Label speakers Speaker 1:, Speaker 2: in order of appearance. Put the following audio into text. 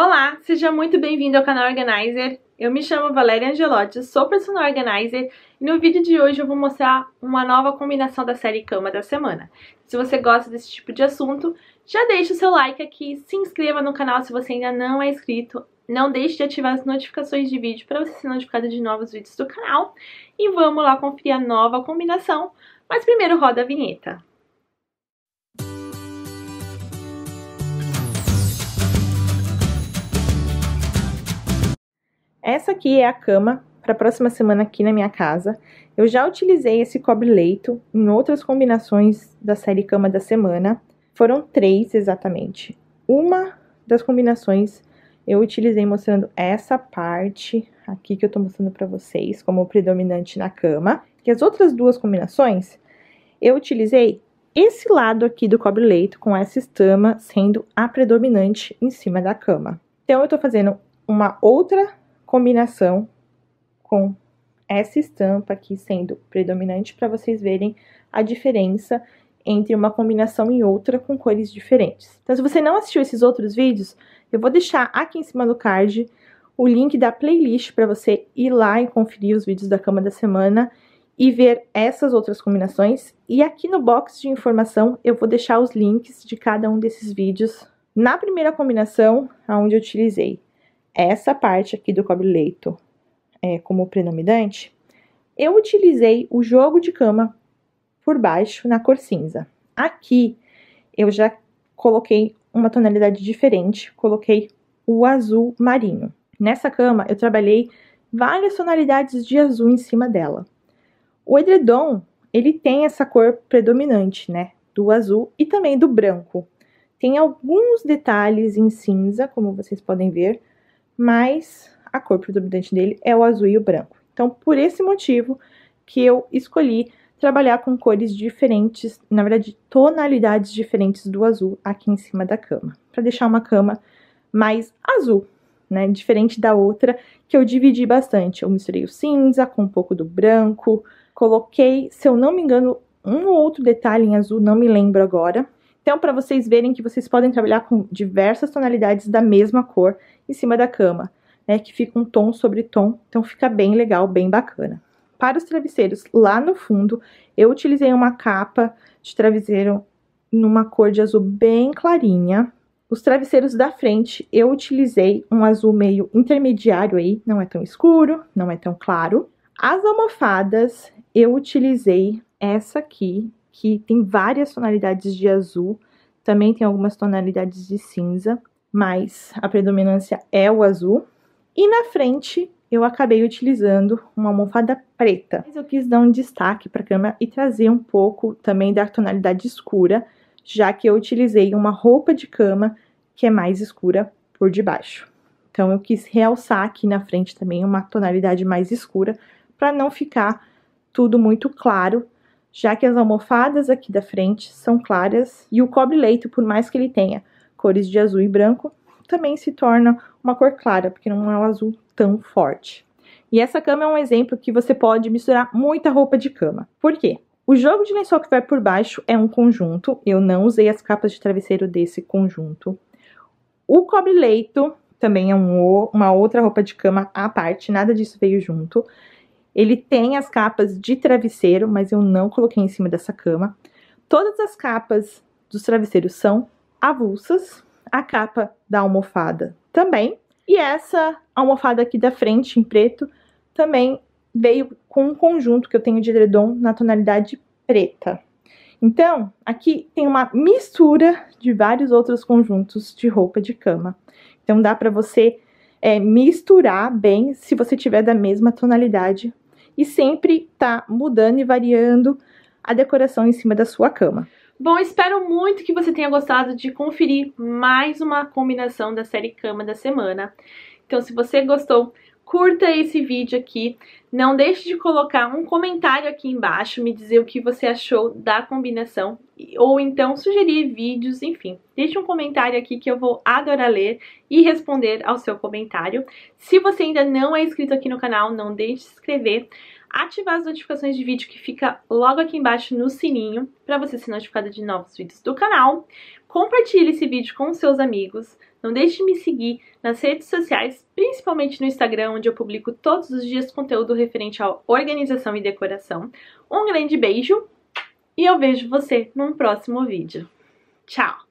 Speaker 1: Olá, seja muito bem-vindo ao canal Organizer. Eu me chamo Valéria Angelotti, sou personal organizer e no vídeo de hoje eu vou mostrar uma nova combinação da série Cama da Semana. Se você gosta desse tipo de assunto, já deixa o seu like aqui, se inscreva no canal se você ainda não é inscrito, não deixe de ativar as notificações de vídeo para você ser notificado de novos vídeos do canal e vamos lá conferir a nova combinação, mas primeiro roda a vinheta. Essa aqui é a cama para a próxima semana aqui na minha casa. Eu já utilizei esse cobre-leito em outras combinações da série Cama da Semana. Foram três exatamente. Uma das combinações eu utilizei mostrando essa parte aqui que eu tô mostrando para vocês como predominante na cama. E as outras duas combinações, eu utilizei esse lado aqui do cobre-leito com essa estama sendo a predominante em cima da cama. Então, eu tô fazendo uma outra combinação com essa estampa aqui sendo predominante para vocês verem a diferença entre uma combinação e outra com cores diferentes. Então, se você não assistiu esses outros vídeos, eu vou deixar aqui em cima do card o link da playlist para você ir lá e conferir os vídeos da cama da semana e ver essas outras combinações. E aqui no box de informação eu vou deixar os links de cada um desses vídeos. Na primeira combinação, aonde eu utilizei essa parte aqui do cobre-leito é, como predominante, eu utilizei o jogo de cama por baixo na cor cinza. Aqui eu já coloquei uma tonalidade diferente, coloquei o azul marinho. Nessa cama eu trabalhei várias tonalidades de azul em cima dela. O edredom, ele tem essa cor predominante, né, do azul e também do branco. Tem alguns detalhes em cinza, como vocês podem ver, mas a cor predominante dele é o azul e o branco. Então, por esse motivo que eu escolhi trabalhar com cores diferentes, na verdade, tonalidades diferentes do azul aqui em cima da cama, para deixar uma cama mais azul, né? Diferente da outra que eu dividi bastante. Eu misturei o cinza com um pouco do branco, coloquei, se eu não me engano, um ou outro detalhe em azul, não me lembro agora, então, para vocês verem que vocês podem trabalhar com diversas tonalidades da mesma cor em cima da cama, né? Que fica um tom sobre tom, então fica bem legal, bem bacana. Para os travesseiros, lá no fundo, eu utilizei uma capa de travesseiro numa cor de azul bem clarinha. Os travesseiros da frente, eu utilizei um azul meio intermediário aí, não é tão escuro, não é tão claro. As almofadas, eu utilizei essa aqui, que tem várias tonalidades de azul, também tem algumas tonalidades de cinza, mas a predominância é o azul. E na frente eu acabei utilizando uma almofada preta. Mas eu quis dar um destaque para a câmera e trazer um pouco também da tonalidade escura, já que eu utilizei uma roupa de cama que é mais escura por debaixo. Então eu quis realçar aqui na frente também uma tonalidade mais escura para não ficar tudo muito claro, já que as almofadas aqui da frente são claras e o cobre-leito, por mais que ele tenha cores de azul e branco, também se torna uma cor clara, porque não é um azul tão forte. E essa cama é um exemplo que você pode misturar muita roupa de cama. Por quê? O jogo de lençol que vai por baixo é um conjunto, eu não usei as capas de travesseiro desse conjunto. O cobre-leito também é um, uma outra roupa de cama à parte, nada disso veio junto. Ele tem as capas de travesseiro, mas eu não coloquei em cima dessa cama. Todas as capas dos travesseiros são avulsas. A capa da almofada também. E essa almofada aqui da frente, em preto, também veio com um conjunto que eu tenho de edredom na tonalidade preta. Então, aqui tem uma mistura de vários outros conjuntos de roupa de cama. Então, dá para você é, misturar bem se você tiver da mesma tonalidade e sempre tá mudando e variando a decoração em cima da sua cama. Bom, espero muito que você tenha gostado de conferir mais uma combinação da série Cama da Semana. Então, se você gostou, curta esse vídeo aqui, não deixe de colocar um comentário aqui embaixo, me dizer o que você achou da combinação, ou então sugerir vídeos, enfim. Deixe um comentário aqui que eu vou adorar ler e responder ao seu comentário. Se você ainda não é inscrito aqui no canal, não deixe de se inscrever ativar as notificações de vídeo que fica logo aqui embaixo no sininho para você ser notificado de novos vídeos do canal. Compartilhe esse vídeo com seus amigos. Não deixe de me seguir nas redes sociais, principalmente no Instagram, onde eu publico todos os dias conteúdo referente à organização e decoração. Um grande beijo e eu vejo você num próximo vídeo. Tchau!